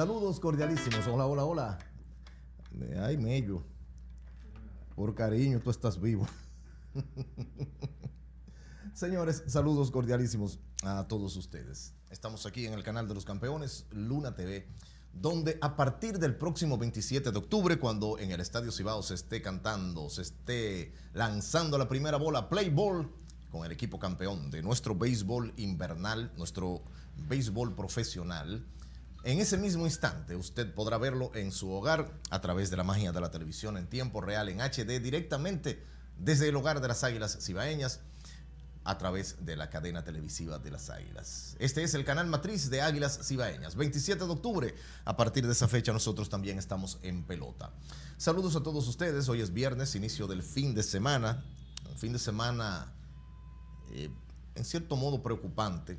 Saludos cordialísimos. Hola, hola, hola. Ay, Mello. Por cariño, tú estás vivo. Señores, saludos cordialísimos a todos ustedes. Estamos aquí en el canal de los campeones, Luna TV, donde a partir del próximo 27 de octubre, cuando en el Estadio Cibao se esté cantando, se esté lanzando la primera bola, play ball, con el equipo campeón de nuestro béisbol invernal, nuestro béisbol profesional, en ese mismo instante usted podrá verlo en su hogar a través de la magia de la televisión en tiempo real en HD directamente desde el hogar de las Águilas Cibaeñas a través de la cadena televisiva de las Águilas. Este es el canal matriz de Águilas Cibaeñas. 27 de octubre, a partir de esa fecha nosotros también estamos en pelota. Saludos a todos ustedes, hoy es viernes, inicio del fin de semana, un fin de semana eh, en cierto modo preocupante.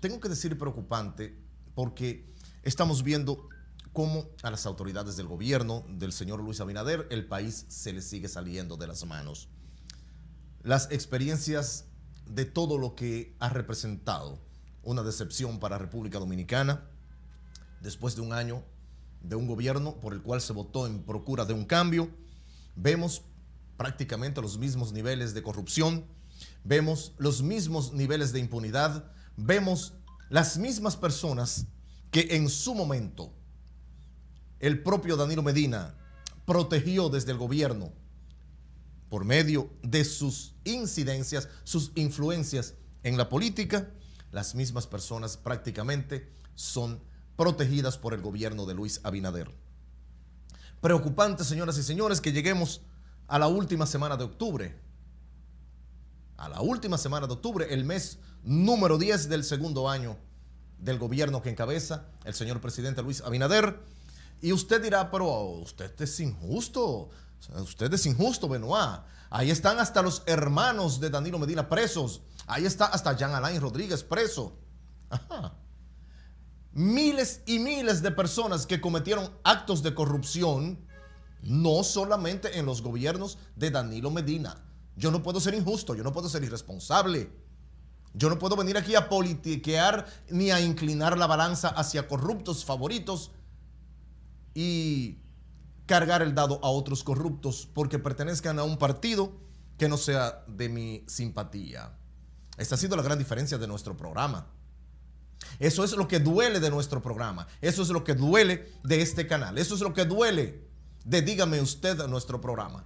Tengo que decir preocupante porque estamos viendo cómo a las autoridades del gobierno del señor Luis Abinader el país se le sigue saliendo de las manos. Las experiencias de todo lo que ha representado una decepción para República Dominicana después de un año de un gobierno por el cual se votó en procura de un cambio, vemos prácticamente los mismos niveles de corrupción, vemos los mismos niveles de impunidad, vemos las mismas personas que en su momento el propio Danilo Medina protegió desde el gobierno por medio de sus incidencias, sus influencias en la política, las mismas personas prácticamente son protegidas por el gobierno de Luis Abinader. Preocupante, señoras y señores, que lleguemos a la última semana de octubre. A la última semana de octubre, el mes número 10 del segundo año del gobierno que encabeza el señor presidente Luis Abinader. Y usted dirá, pero usted es injusto, usted es injusto, Benoit. Ahí están hasta los hermanos de Danilo Medina presos. Ahí está hasta Jean Alain Rodríguez preso. Miles y miles de personas que cometieron actos de corrupción, no solamente en los gobiernos de Danilo Medina. Yo no puedo ser injusto, yo no puedo ser irresponsable. Yo no puedo venir aquí a politiquear ni a inclinar la balanza hacia corruptos favoritos y cargar el dado a otros corruptos porque pertenezcan a un partido que no sea de mi simpatía. Esta ha sido la gran diferencia de nuestro programa. Eso es lo que duele de nuestro programa. Eso es lo que duele de este canal. Eso es lo que duele de Dígame usted nuestro programa.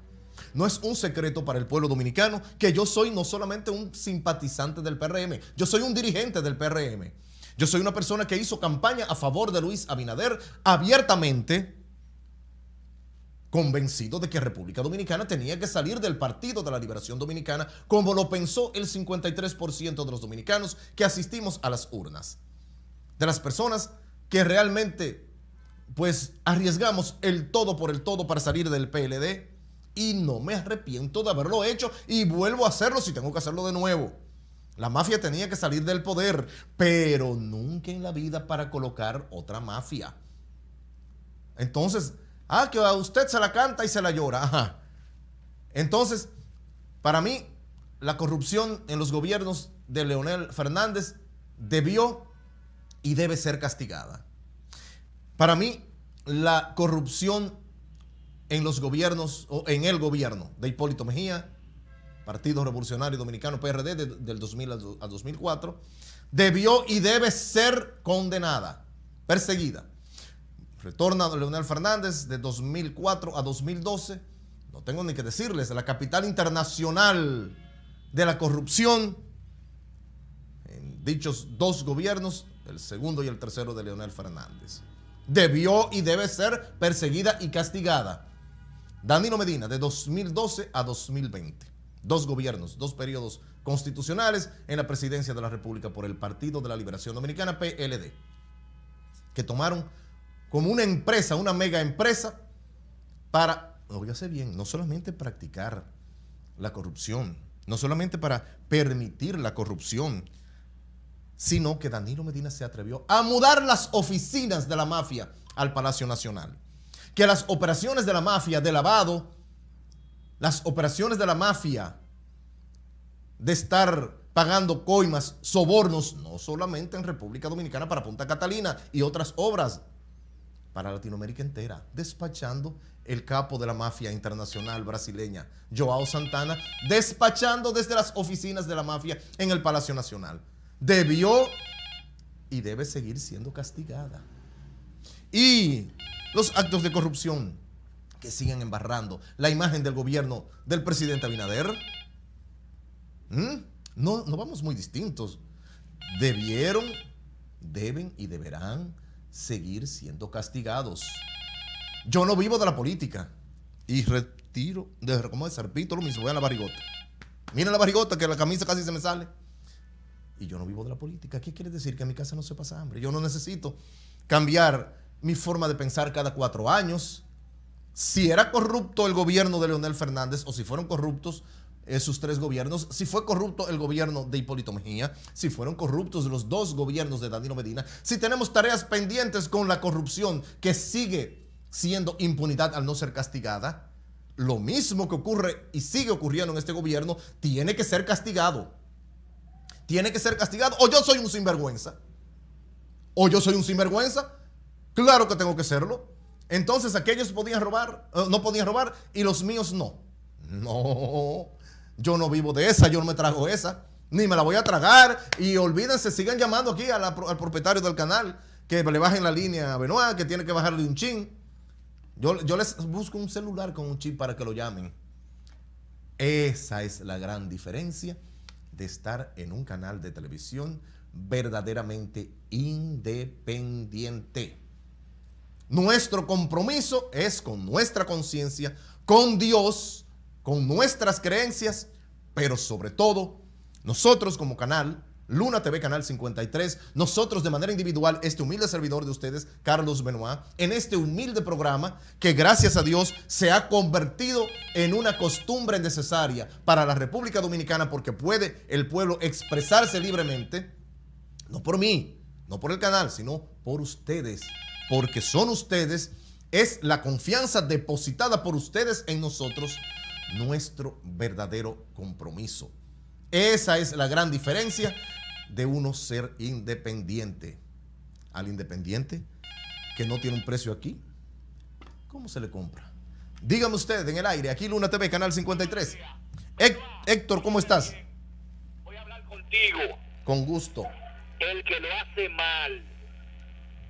No es un secreto para el pueblo dominicano que yo soy no solamente un simpatizante del PRM, yo soy un dirigente del PRM. Yo soy una persona que hizo campaña a favor de Luis Abinader abiertamente convencido de que República Dominicana tenía que salir del Partido de la Liberación Dominicana, como lo pensó el 53% de los dominicanos que asistimos a las urnas. De las personas que realmente, pues, arriesgamos el todo por el todo para salir del PLD, y no me arrepiento de haberlo hecho y vuelvo a hacerlo si tengo que hacerlo de nuevo. La mafia tenía que salir del poder, pero nunca en la vida para colocar otra mafia. Entonces, ah, que a usted se la canta y se la llora. Entonces, para mí, la corrupción en los gobiernos de Leonel Fernández debió y debe ser castigada. Para mí, la corrupción en los gobiernos, o en el gobierno de Hipólito Mejía, Partido Revolucionario Dominicano, PRD, del 2000 al 2004, debió y debe ser condenada, perseguida. Retorna Leonel Fernández de 2004 a 2012. No tengo ni que decirles, la capital internacional de la corrupción en dichos dos gobiernos, el segundo y el tercero de Leonel Fernández. Debió y debe ser perseguida y castigada. Danilo Medina, de 2012 a 2020. Dos gobiernos, dos periodos constitucionales en la presidencia de la República por el Partido de la Liberación Dominicana, PLD, que tomaron como una empresa, una mega empresa, para, hacer bien, no solamente practicar la corrupción, no solamente para permitir la corrupción, sino que Danilo Medina se atrevió a mudar las oficinas de la mafia al Palacio Nacional que las operaciones de la mafia de lavado, las operaciones de la mafia de estar pagando coimas, sobornos, no solamente en República Dominicana, para Punta Catalina y otras obras, para Latinoamérica entera, despachando el capo de la mafia internacional brasileña, Joao Santana, despachando desde las oficinas de la mafia en el Palacio Nacional. Debió y debe seguir siendo castigada. Y los actos de corrupción que siguen embarrando la imagen del gobierno del presidente Abinader? ¿Mm? No, no vamos muy distintos. Debieron, deben y deberán seguir siendo castigados. Yo no vivo de la política. Y retiro, de, ¿cómo Repito lo mismo, a la barrigota. Miren la barrigota que la camisa casi se me sale. Y yo no vivo de la política. ¿Qué quiere decir? Que a mi casa no se pasa hambre. Yo no necesito cambiar mi forma de pensar cada cuatro años, si era corrupto el gobierno de Leonel Fernández o si fueron corruptos esos tres gobiernos, si fue corrupto el gobierno de Hipólito Mejía, si fueron corruptos los dos gobiernos de Danilo Medina, si tenemos tareas pendientes con la corrupción que sigue siendo impunidad al no ser castigada, lo mismo que ocurre y sigue ocurriendo en este gobierno tiene que ser castigado. Tiene que ser castigado. O yo soy un sinvergüenza. O yo soy un sinvergüenza Claro que tengo que serlo. Entonces aquellos podían robar, eh, no podían robar y los míos no. No, yo no vivo de esa, yo no me trago esa, ni me la voy a tragar. Y olvídense, sigan llamando aquí al propietario del canal, que le bajen la línea a Benoit, que tiene que bajarle un chin. Yo, yo les busco un celular con un chip para que lo llamen. Esa es la gran diferencia de estar en un canal de televisión verdaderamente independiente. Nuestro compromiso es con nuestra conciencia, con Dios, con nuestras creencias, pero sobre todo, nosotros como canal, Luna TV Canal 53, nosotros de manera individual, este humilde servidor de ustedes, Carlos Benoit, en este humilde programa que gracias a Dios se ha convertido en una costumbre necesaria para la República Dominicana porque puede el pueblo expresarse libremente, no por mí, no por el canal, sino por ustedes porque son ustedes, es la confianza depositada por ustedes en nosotros, nuestro verdadero compromiso. Esa es la gran diferencia de uno ser independiente. Al independiente que no tiene un precio aquí, ¿cómo se le compra? Dígame ustedes en el aire, aquí Luna TV, Canal 53. Héctor, ¿cómo estás? Voy a hablar contigo. Con gusto. El que lo hace mal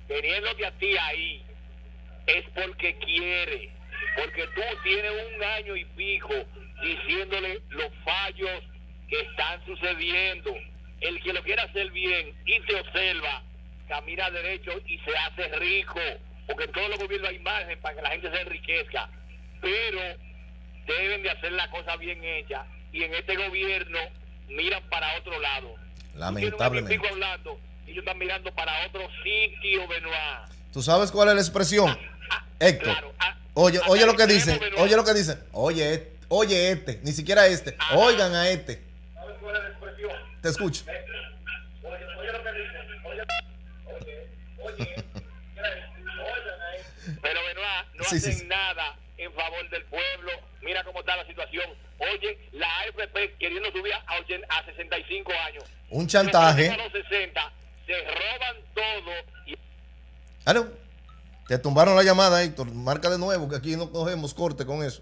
teniéndote a ti ahí, es porque quiere, porque tú tienes un año y pico diciéndole los fallos que están sucediendo. El que lo quiera hacer bien y te observa, camina derecho y se hace rico, porque en todos los gobiernos hay margen para que la gente se enriquezca, pero deben de hacer la cosa bien hecha y en este gobierno miran para otro lado. Lamentablemente ellos están mirando para otro sitio, Benoit. ¿Tú sabes cuál es la expresión? Ah, ah, ah, Héctor. oye, oye lo que dice, Oye lo que dice. Oye, oye este, ni siquiera este. Oigan a este. ¿Sabes cuál es la expresión? Te escucho. Oye, oye lo que dice. Oye, oye, oye. Este. Pero Benoit, no hacen nada en favor del pueblo. Mira cómo está la situación. Oye, la AFP queriendo subir a, 65 años. Un chantaje te roban todo. te tumbaron la llamada, Héctor. Marca de nuevo, que aquí no cogemos corte con eso.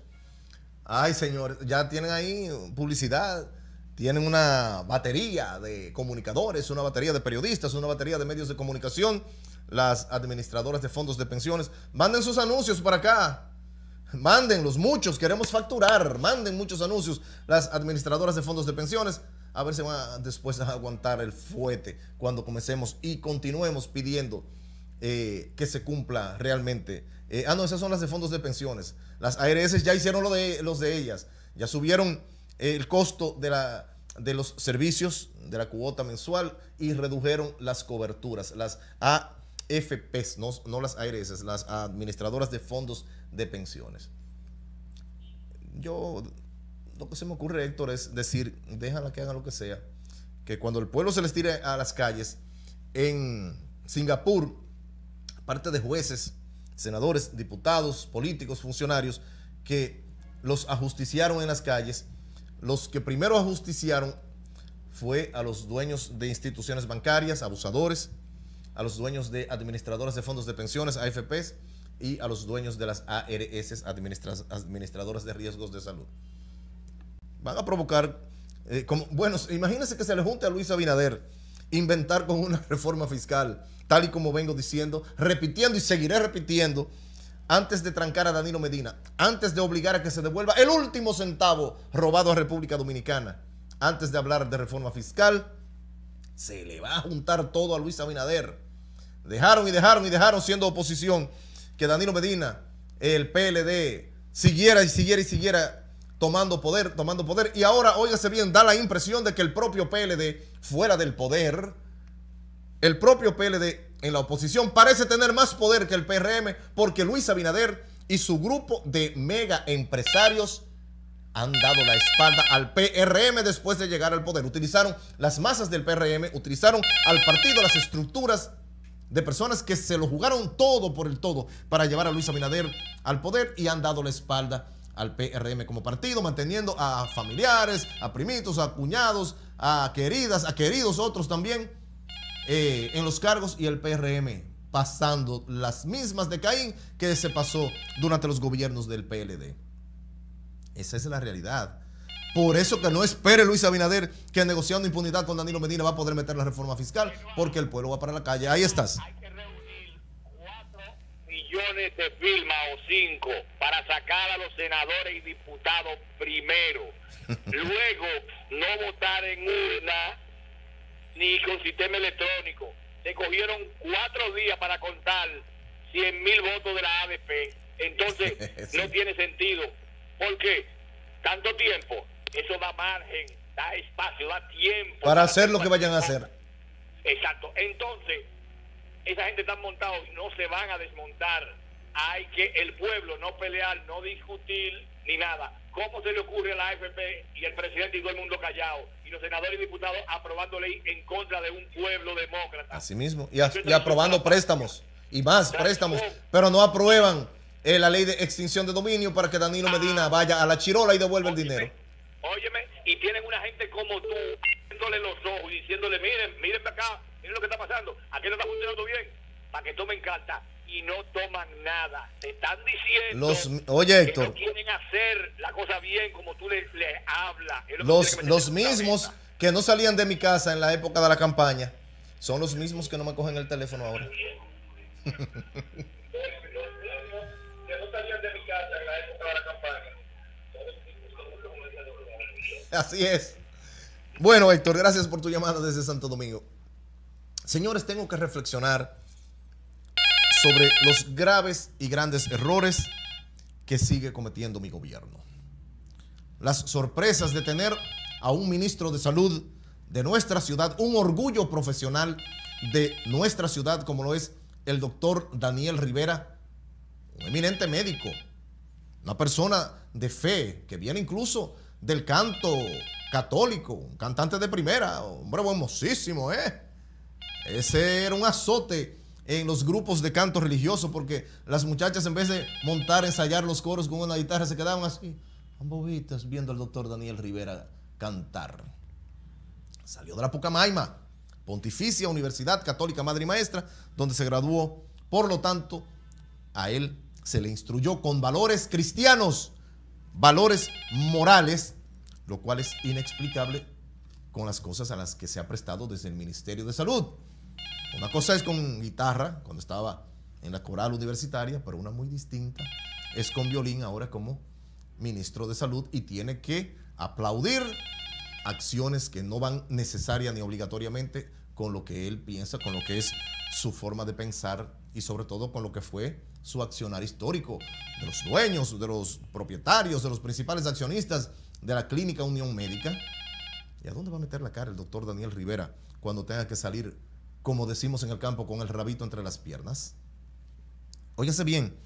Ay, señores, ya tienen ahí publicidad. Tienen una batería de comunicadores, una batería de periodistas, una batería de medios de comunicación, las administradoras de fondos de pensiones. Manden sus anuncios para acá. mandenlos muchos, queremos facturar. Manden muchos anuncios las administradoras de fondos de pensiones a ver si va después a aguantar el fuete cuando comencemos y continuemos pidiendo eh, que se cumpla realmente. Eh, ah, no, esas son las de fondos de pensiones. Las ARS ya hicieron lo de, los de ellas, ya subieron el costo de, la, de los servicios, de la cuota mensual y redujeron las coberturas, las AFPs, no, no las ARS, las administradoras de fondos de pensiones. Yo lo que se me ocurre, Héctor, es decir, déjala que haga lo que sea. Que cuando el pueblo se les tire a las calles, en Singapur, parte de jueces, senadores, diputados, políticos, funcionarios, que los ajusticiaron en las calles, los que primero ajusticiaron fue a los dueños de instituciones bancarias, abusadores, a los dueños de administradoras de fondos de pensiones, AFPs, y a los dueños de las ARS, administradoras de riesgos de salud van a provocar, eh, como, bueno, imagínense que se le junte a Luis Abinader inventar con una reforma fiscal, tal y como vengo diciendo, repitiendo y seguiré repitiendo, antes de trancar a Danilo Medina, antes de obligar a que se devuelva el último centavo robado a República Dominicana, antes de hablar de reforma fiscal, se le va a juntar todo a Luis Abinader. Dejaron y dejaron y dejaron siendo oposición que Danilo Medina, el PLD, siguiera y siguiera y siguiera tomando poder, tomando poder. Y ahora, óigase bien, da la impresión de que el propio PLD, fuera del poder, el propio PLD en la oposición parece tener más poder que el PRM porque Luis Abinader y su grupo de mega empresarios han dado la espalda al PRM después de llegar al poder. Utilizaron las masas del PRM, utilizaron al partido, las estructuras de personas que se lo jugaron todo por el todo para llevar a Luis Abinader al poder y han dado la espalda al PRM como partido, manteniendo a familiares, a primitos, a cuñados, a queridas, a queridos otros también eh, en los cargos y el PRM pasando las mismas de Caín que se pasó durante los gobiernos del PLD. Esa es la realidad. Por eso que no espere Luis Abinader que negociando impunidad con Danilo Medina va a poder meter la reforma fiscal, porque el pueblo va para la calle. Ahí estás de firmas o cinco para sacar a los senadores y diputados primero. Luego, no votar en urna ni con sistema electrónico. Se cogieron cuatro días para contar 100 mil votos de la ADP. Entonces, no tiene sentido. porque Tanto tiempo. Eso da margen, da espacio, da tiempo. para hacer lo que vayan a hacer. Exacto. Entonces, esa gente está montada, no se van a desmontar. Hay que el pueblo no pelear, no discutir ni nada. ¿Cómo se le ocurre a la AFP y el presidente y todo el mundo callado y los senadores y diputados aprobando ley en contra de un pueblo demócrata? Así mismo, y, aprobando préstamos y más préstamos, pero no aprueban eh, la ley de extinción de dominio para que Danilo ah. Medina vaya a la chirola y devuelva el dinero. Óyeme, y tienen una gente como tú, viéndole los ojos y diciéndole, miren, miren acá, Miren lo que está pasando. Aquí no está funcionando bien. Para que tomen carta y no toman nada. Te están diciendo oye, que no quieren hacer la cosa bien como tú les hablas. los, los mismos que no salían de mi casa en la época de la campaña son los mismos que no me cogen el teléfono ahora. Así es. Bueno, Héctor, gracias por tu llamada desde Santo Domingo. Señores, tengo que reflexionar sobre los graves y grandes errores que sigue cometiendo mi gobierno. Las sorpresas de tener a un ministro de salud de nuestra ciudad, un orgullo profesional de nuestra ciudad como lo es el doctor Daniel Rivera, un eminente médico, una persona de fe que viene incluso del canto católico, un cantante de primera, Un hombre hermosísimo, ¿eh? Ese era un azote en los grupos de canto religioso porque las muchachas en vez de montar, ensayar los coros con una guitarra, se quedaban así, bobitas, viendo al doctor Daniel Rivera cantar. Salió de la Pucamaima, Pontificia Universidad Católica Madre y Maestra, donde se graduó. Por lo tanto, a él se le instruyó con valores cristianos, valores morales, lo cual es inexplicable con las cosas a las que se ha prestado desde el Ministerio de Salud. Una cosa es con guitarra, cuando estaba en la coral universitaria, pero una muy distinta es con violín ahora como ministro de salud y tiene que aplaudir acciones que no van necesarias ni obligatoriamente con lo que él piensa, con lo que es su forma de pensar y sobre todo con lo que fue su accionar histórico de los dueños, de los propietarios, de los principales accionistas de la clínica Unión Médica. ¿Y a dónde va a meter la cara el doctor Daniel Rivera cuando tenga que salir como decimos en el campo, con el rabito entre las piernas? Óyase bien,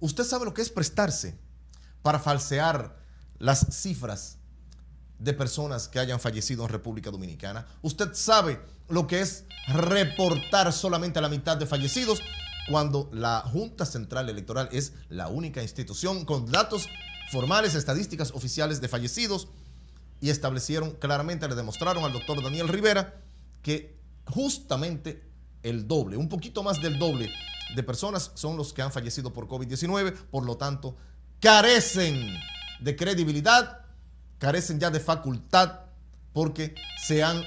usted sabe lo que es prestarse para falsear las cifras de personas que hayan fallecido en República Dominicana. Usted sabe lo que es reportar solamente la mitad de fallecidos cuando la Junta Central Electoral es la única institución con datos formales, estadísticas oficiales de fallecidos y establecieron claramente, le demostraron al doctor Daniel Rivera que justamente el doble, un poquito más del doble de personas son los que han fallecido por COVID-19, por lo tanto, carecen de credibilidad, carecen ya de facultad, porque se han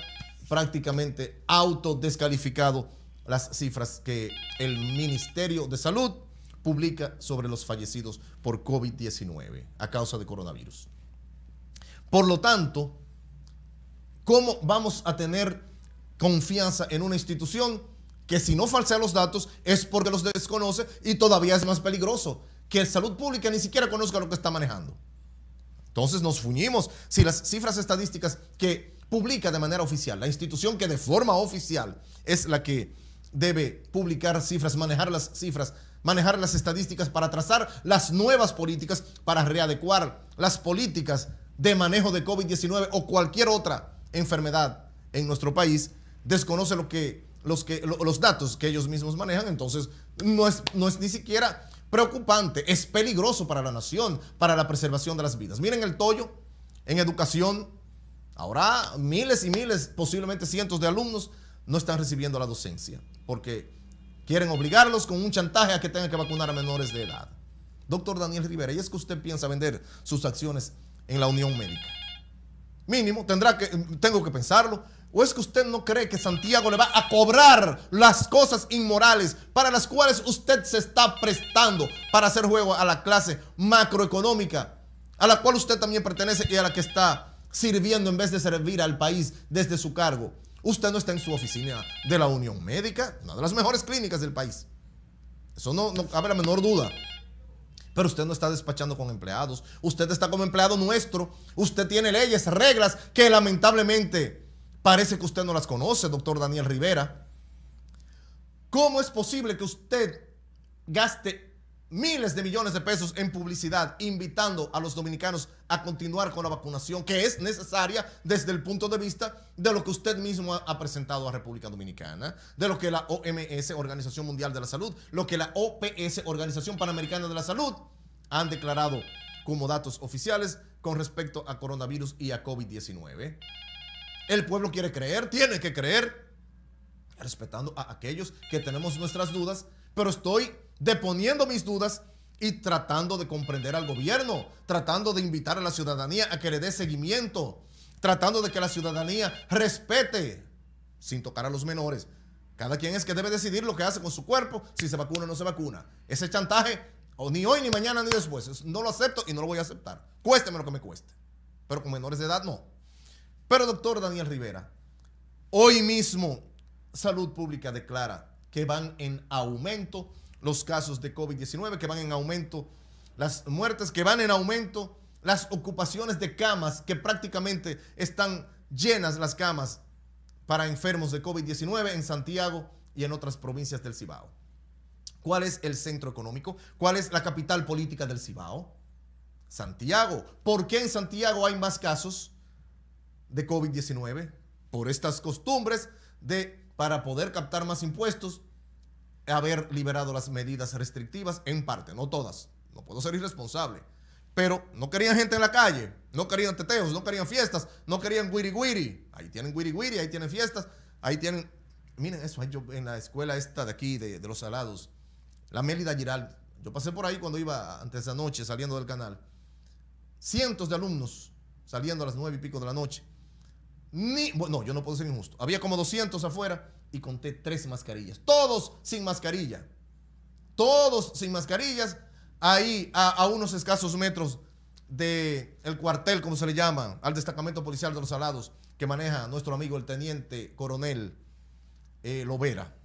prácticamente autodescalificado las cifras que el Ministerio de Salud publica sobre los fallecidos por COVID-19 a causa de coronavirus. Por lo tanto, ¿cómo vamos a tener confianza en una institución que si no falsea los datos es porque los desconoce y todavía es más peligroso que el salud pública ni siquiera conozca lo que está manejando. Entonces nos fuñimos si las cifras estadísticas que publica de manera oficial, la institución que de forma oficial es la que debe publicar cifras, manejar las cifras, manejar las estadísticas para trazar las nuevas políticas, para readecuar las políticas de manejo de COVID-19 o cualquier otra enfermedad en nuestro país, desconoce lo que, los, que, los datos que ellos mismos manejan, entonces no es, no es ni siquiera preocupante, es peligroso para la nación, para la preservación de las vidas. Miren el tollo en educación, ahora miles y miles, posiblemente cientos de alumnos no están recibiendo la docencia, porque quieren obligarlos con un chantaje a que tengan que vacunar a menores de edad. Doctor Daniel Rivera, ¿y es que usted piensa vender sus acciones en la Unión Médica? Mínimo, tendrá que, tengo que pensarlo, ¿O es que usted no cree que Santiago le va a cobrar las cosas inmorales para las cuales usted se está prestando para hacer juego a la clase macroeconómica, a la cual usted también pertenece y a la que está sirviendo en vez de servir al país desde su cargo? Usted no está en su oficina de la Unión Médica, una de las mejores clínicas del país. Eso no, no cabe la menor duda. Pero usted no está despachando con empleados. Usted está como empleado nuestro. Usted tiene leyes, reglas que lamentablemente Parece que usted no las conoce, doctor Daniel Rivera. ¿Cómo es posible que usted gaste miles de millones de pesos en publicidad invitando a los dominicanos a continuar con la vacunación que es necesaria desde el punto de vista de lo que usted mismo ha presentado a República Dominicana, de lo que la OMS, Organización Mundial de la Salud, lo que la OPS, Organización Panamericana de la Salud, han declarado como datos oficiales con respecto a coronavirus y a COVID-19. El pueblo quiere creer, tiene que creer, respetando a aquellos que tenemos nuestras dudas, pero estoy deponiendo mis dudas y tratando de comprender al gobierno, tratando de invitar a la ciudadanía a que le dé seguimiento, tratando de que la ciudadanía respete, sin tocar a los menores. Cada quien es que debe decidir lo que hace con su cuerpo, si se vacuna o no se vacuna. Ese chantaje, o ni hoy, ni mañana, ni después, no lo acepto y no lo voy a aceptar. Cuésteme lo que me cueste. Pero con menores de edad no. Pero doctor Daniel Rivera, hoy mismo Salud Pública declara que van en aumento los casos de COVID-19, que van en aumento las muertes, que van en aumento las ocupaciones de camas, que prácticamente están llenas las camas para enfermos de COVID-19 en Santiago y en otras provincias del Cibao. ¿Cuál es el centro económico? ¿Cuál es la capital política del Cibao? Santiago. ¿Por qué en Santiago hay más casos? de COVID-19 por estas costumbres de, para poder captar más impuestos, haber liberado las medidas restrictivas en parte, no todas. No puedo ser irresponsable. Pero no querían gente en la calle, no querían teteos, no querían fiestas, no querían guiri guiri. Ahí tienen guiri guiri, ahí tienen fiestas, ahí tienen... Miren eso, yo en la escuela esta de aquí, de, Los Salados, la Mélida Giral, yo pasé por ahí cuando iba antes de noche saliendo del canal. Cientos de alumnos saliendo a las nueve y pico de la noche no, yo no puedo ser injusto. Había como 200 afuera y conté tres mascarillas. Todos sin mascarilla. Todos sin mascarillas. Ahí a, unos escasos metros del cuartel, como se le llama, al destacamento policial de los alados que maneja nuestro amigo el teniente coronel eh, Lovera.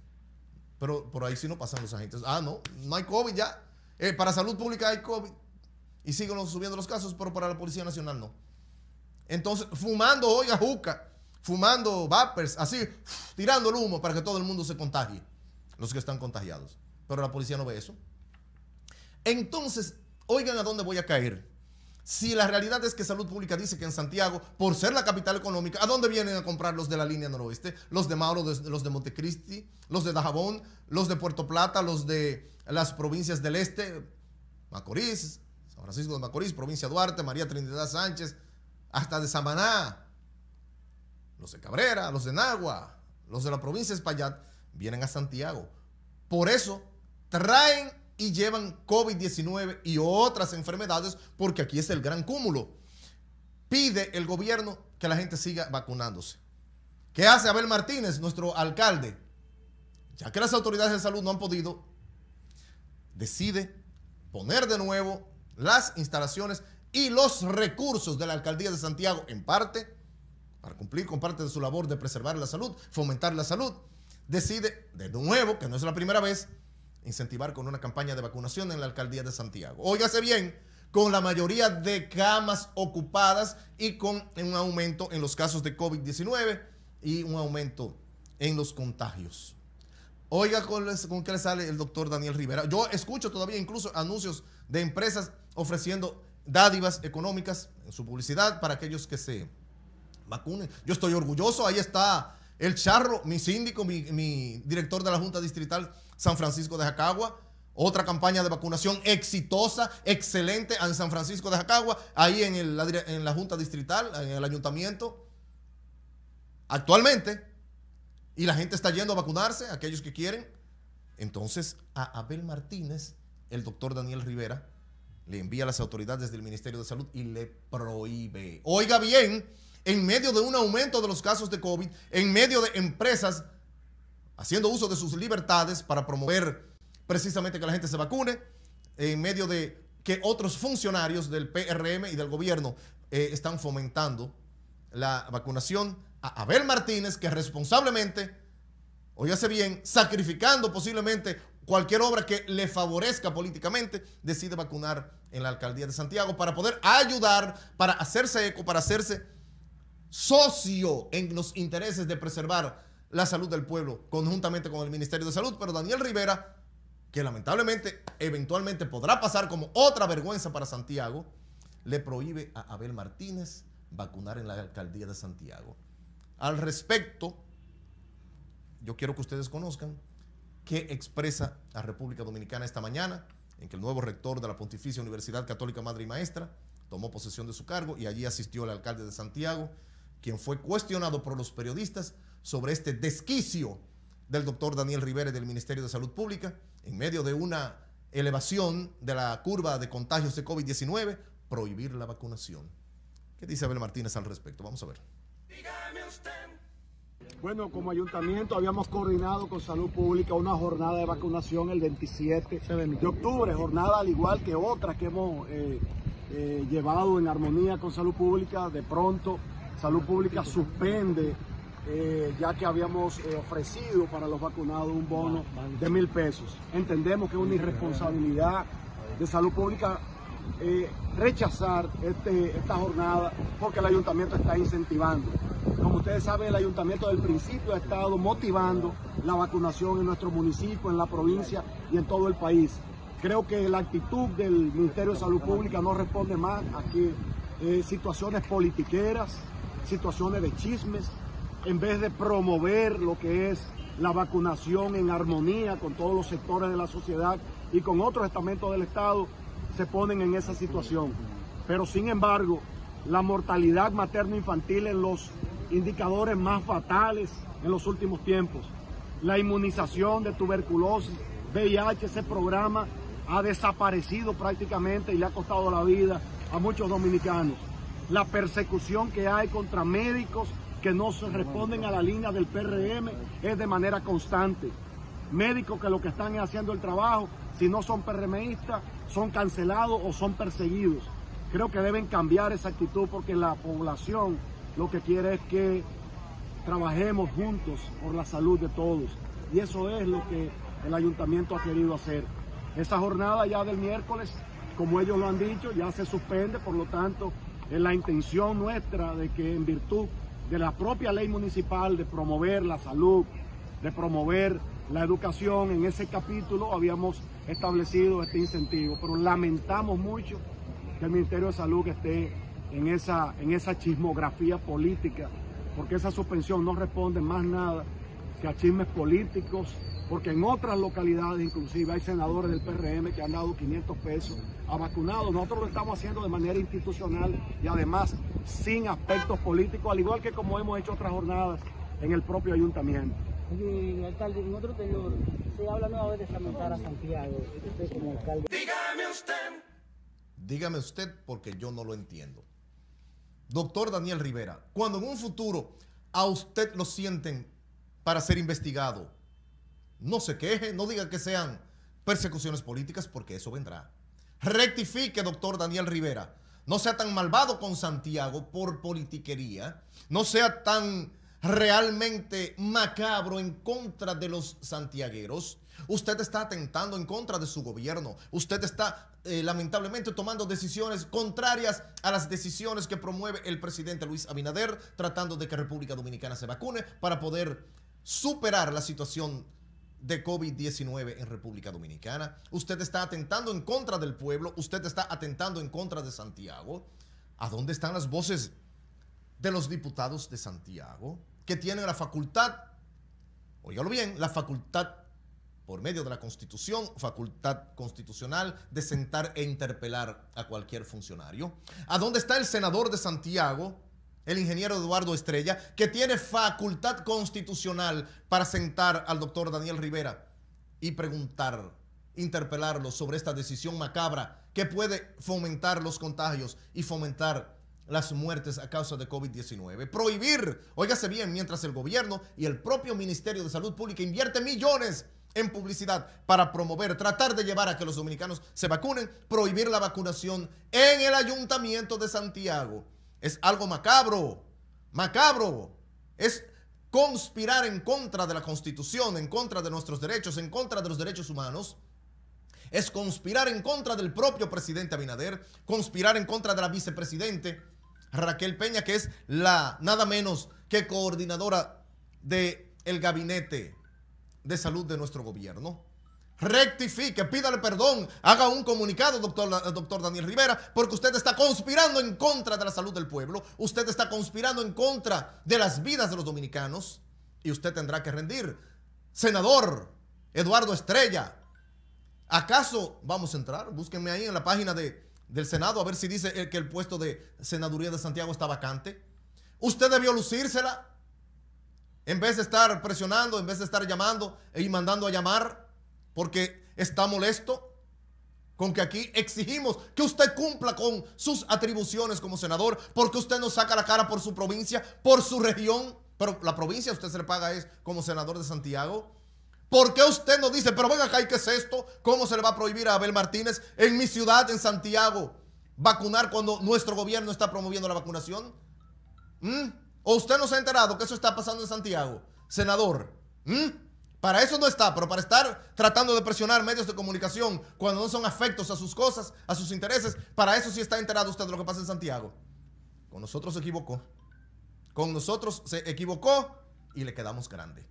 Pero por ahí sí no pasan los agentes. Ah, no, no hay COVID ya. Eh, para salud pública hay COVID. Y siguen subiendo los casos, pero para la Policía Nacional no. Entonces, fumando, oiga, juca, fumando vapers, así, tirando el humo para que todo el mundo se contagie, los que están contagiados. Pero la policía no ve eso. Entonces, oigan a dónde voy a caer. Si la realidad es que Salud Pública dice que en Santiago, por ser la capital económica, ¿a dónde vienen a comprar los de la línea noroeste? Los de Mauro, los de Montecristi, los de Dajabón, los de Puerto Plata, los de las provincias del este, Macorís, San Francisco de Macorís, provincia Duarte, María Trinidad Sánchez, hasta de Samaná, los de Cabrera, los de Nagua, los de la provincia de Espaillat, vienen a Santiago. Por eso traen y llevan COVID-19 y otras enfermedades, porque aquí es el gran cúmulo. Pide el gobierno que la gente siga vacunándose. ¿Qué hace Abel Martínez, nuestro alcalde? Ya que las autoridades de salud no han podido, decide poner de nuevo las instalaciones y los recursos de la Alcaldía de Santiago, en parte, para cumplir con parte de su labor de preservar la salud, fomentar la salud, decide, de nuevo, que no es la primera vez, incentivar con una campaña de vacunación en la Alcaldía de Santiago. Óigase bien, con la mayoría de camas ocupadas y con un aumento en los casos de COVID-19 y un aumento en los contagios. Oiga con, con qué le sale el doctor Daniel Rivera. Yo escucho todavía incluso anuncios de empresas ofreciendo dádivas económicas en su publicidad para aquellos que se vacunen. Yo estoy orgulloso, ahí está el charro, mi síndico, mi, director de la Junta Distrital San Francisco de Jacagua. Otra campaña de vacunación exitosa, excelente en San Francisco de Jacagua, ahí en, el, en la Junta Distrital, en el ayuntamiento. Actualmente, y la gente está yendo a vacunarse, aquellos que quieren. Entonces, a Abel Martínez, el doctor Daniel Rivera, le envía a las autoridades del Ministerio de Salud y le prohíbe. Oiga bien, en medio de un aumento de los casos de COVID, en medio de empresas haciendo uso de sus libertades para promover precisamente que la gente se vacune, en medio de que otros funcionarios del PRM y del gobierno eh, están fomentando la vacunación, a Abel Martínez, que responsablemente, hace bien, sacrificando posiblemente cualquier obra que le favorezca políticamente, decide vacunar en la alcaldía de Santiago para poder ayudar, para hacerse eco, para hacerse socio en los intereses de preservar la salud del pueblo conjuntamente con el Ministerio de Salud. Pero Daniel Rivera, que lamentablemente eventualmente podrá pasar como otra vergüenza para Santiago, le prohíbe a Abel Martínez vacunar en la alcaldía de Santiago. Al respecto, yo quiero que ustedes conozcan que expresa la República Dominicana esta mañana, en que el nuevo rector de la Pontificia Universidad Católica Madre y Maestra tomó posesión de su cargo y allí asistió el alcalde de Santiago, quien fue cuestionado por los periodistas sobre este desquicio del doctor Daniel Rivera del Ministerio de Salud Pública en medio de una elevación de la curva de contagios de COVID-19, prohibir la vacunación. ¿Qué dice Abel Martínez al respecto? Vamos a ver. Dígame usted. Bueno, como ayuntamiento habíamos coordinado con Salud Pública una jornada de vacunación el 27 de octubre, jornada al igual que otras que hemos eh, eh, llevado en armonía con Salud Pública. De pronto, Salud Pública suspende, eh, ya que habíamos ofrecido para los vacunados un bono ah, de mil pesos. Entendemos que es una irresponsabilidad de Salud Pública rechazar este, esta jornada porque el ayuntamiento está incentivando ustedes saben, el ayuntamiento del principio ha estado motivando la vacunación en nuestro municipio, en la provincia y en todo el país. Creo que la actitud del Ministerio de Salud Pública no responde más a que eh, situaciones politiqueras, situaciones de chismes, en vez de promover lo que es la vacunación en armonía con todos los sectores de la sociedad y con otros estamentos del Estado, se ponen en esa situación. Pero sin embargo, la mortalidad materno-infantil en los indicadores más fatales en los últimos tiempos. La inmunización de tuberculosis, VIH, ese programa ha desaparecido prácticamente y le ha costado la vida a muchos dominicanos. La persecución que hay contra médicos que no se responden a la línea del PRM es de manera constante. Médicos que lo que están haciendo el trabajo, si no son PRMistas, son cancelados o son perseguidos. Creo que deben cambiar esa actitud porque la población lo que quiere es que trabajemos juntos por la salud de todos. Y eso es lo que el ayuntamiento ha querido hacer. Esa jornada ya del miércoles, como ellos lo han dicho, ya se suspende, por lo tanto, es la intención nuestra de que en virtud de la propia ley municipal de promover la salud, de promover la educación, en ese capítulo habíamos establecido este incentivo, pero lamentamos mucho que el Ministerio de Salud esté en esa, en esa chismografía política, porque esa suspensión no responde más nada que a chismes políticos, porque en otras localidades inclusive hay senadores del PRM que han dado 500 pesos a vacunados. Nosotros lo estamos haciendo de manera institucional y además sin aspectos políticos, al igual que como hemos hecho otras jornadas en el propio ayuntamiento. Dígame usted. Dígame usted porque yo no lo entiendo doctor Daniel Rivera, cuando en un futuro a usted lo sienten para ser investigado, no se queje, no diga que sean persecuciones políticas porque eso vendrá. Rectifique, doctor Daniel Rivera. No sea tan malvado con Santiago por politiquería. No sea tan realmente macabro en contra de los santiagueros. Usted está atentando en contra de su gobierno. Usted está eh, lamentablemente tomando decisiones contrarias a las decisiones que promueve el presidente Luis Abinader, tratando de que República Dominicana se vacune para poder superar la situación de COVID-19 en República Dominicana. Usted está atentando en contra del pueblo, usted está atentando en contra de Santiago. ¿A dónde están las voces de los diputados de Santiago que tienen la facultad, oígalo bien, la facultad por medio de la Constitución, facultad constitucional de sentar e interpelar a cualquier funcionario. ¿A dónde está el senador de Santiago, el ingeniero Eduardo Estrella, que tiene facultad constitucional para sentar al doctor Daniel Rivera y preguntar, interpelarlo sobre esta decisión macabra que puede fomentar los contagios y fomentar las muertes a causa de COVID-19. Prohibir, óigase bien, mientras el gobierno y el propio Ministerio de Salud Pública invierte millones en publicidad para promover, tratar de llevar a que los dominicanos se vacunen, prohibir la vacunación en el ayuntamiento de Santiago. Es algo macabro, macabro. Es conspirar en contra de la constitución, en contra de nuestros derechos, en contra de los derechos humanos es conspirar en contra del propio presidente Abinader, conspirar en contra de la vicepresidente Raquel Peña, que es la nada menos que coordinadora del gabinete de salud de nuestro gobierno. Rectifique, pídale perdón, haga un comunicado, doctor, eh, doctor Daniel Rivera, porque usted está conspirando en contra de la salud del pueblo, usted está conspirando en contra de las vidas de los dominicanos y usted tendrá que rendir. Senador Eduardo Estrella, ¿acaso vamos a entrar? Búsquenme ahí en la página de, del Senado a ver si dice que el puesto de senaduría de Santiago está vacante. Usted debió lucírsela en vez de estar presionando, en vez de estar llamando y mandando a llamar, porque está molesto con que aquí exigimos que usted cumpla con sus atribuciones como senador, porque usted no saca la cara por su provincia, por su región, pero la provincia a usted se le paga es como senador de Santiago. ¿Por qué usted no dice, pero venga acá, qué es esto? ¿Cómo se le va a prohibir a Abel Martínez en mi ciudad, en Santiago, vacunar cuando nuestro gobierno está promoviendo la vacunación? ¿Mm? ¿O usted no se ha enterado que eso está pasando en Santiago, senador? Para eso no está, pero para estar tratando de presionar medios de comunicación cuando no son afectos a sus cosas, a sus intereses, para eso sí está enterado usted de lo que pasa en Santiago. Con nosotros se equivocó. Con nosotros se equivocó y le quedamos grande.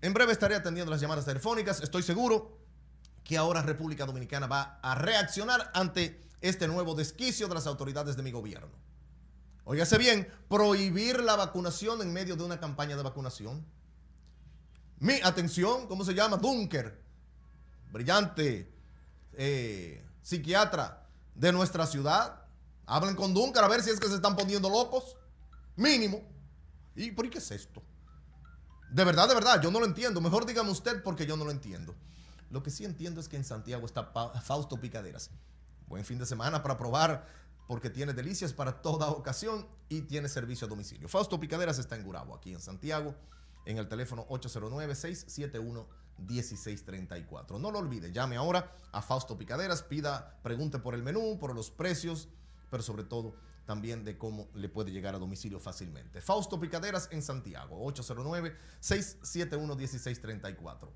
En breve estaré atendiendo las llamadas telefónicas. Estoy seguro que ahora República Dominicana va a reaccionar ante este nuevo desquicio de las autoridades de mi gobierno. Óigase bien, prohibir la vacunación en medio de una campaña de vacunación. Mi atención, ¿cómo se llama? Dunker, brillante eh, psiquiatra de nuestra ciudad. Hablen con Dunker a ver si es que se están poniendo locos. Mínimo. ¿Y por qué es esto? De verdad, de verdad, yo no lo entiendo. Mejor dígame usted porque yo no lo entiendo. Lo que sí entiendo es que en Santiago está Fausto Picaderas. Buen fin de semana para probar porque tiene delicias para toda ocasión y tiene servicio a domicilio. Fausto Picaderas está en Gurabo, aquí en Santiago, en el teléfono 809-671-1634. No lo olvide, llame ahora a Fausto Picaderas, pida, pregunte por el menú, por los precios, pero sobre todo también de cómo le puede llegar a domicilio fácilmente. Fausto Picaderas en Santiago, 809-671-1634.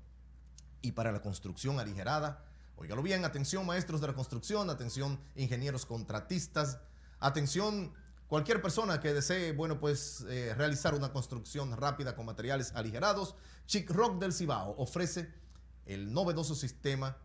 Y para la construcción aligerada, Óigalo bien, atención maestros de la construcción, atención ingenieros contratistas, atención Cualquier persona que desee, bueno, pues eh, realizar una construcción rápida con materiales aligerados, Chic Rock del Cibao ofrece el novedoso sistema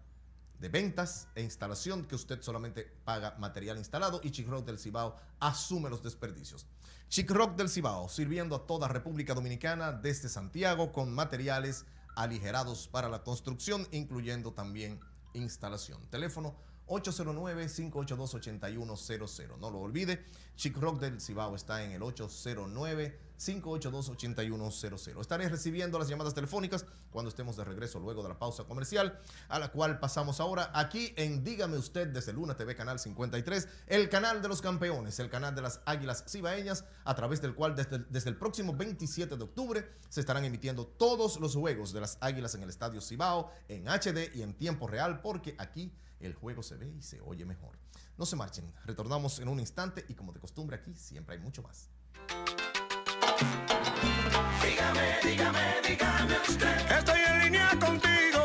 de ventas e instalación que usted solamente paga material instalado y Chic Rock del Cibao asume los desperdicios. Chic Rock del Cibao sirviendo a toda República Dominicana desde Santiago con materiales aligerados para la construcción, incluyendo también instalación. Teléfono 809-582-8100. No lo olvide, Chic Rock del Cibao está en el 809 582-8100. Estaré recibiendo las llamadas telefónicas cuando estemos de regreso luego de la pausa comercial, a la cual pasamos ahora aquí en Dígame Usted desde Luna TV Canal 53, el canal de los campeones, el canal de las Águilas Cibaeñas, a través del cual desde, desde el próximo 27 de octubre se estarán emitiendo todos los juegos de las Águilas en el Estadio Cibao, en HD y en tiempo real, porque aquí el juego se ve y se oye mejor. No se marchen, retornamos en un instante y como de costumbre aquí siempre hay mucho más. Dígame, dígame, dígame usted. Estoy en línea contigo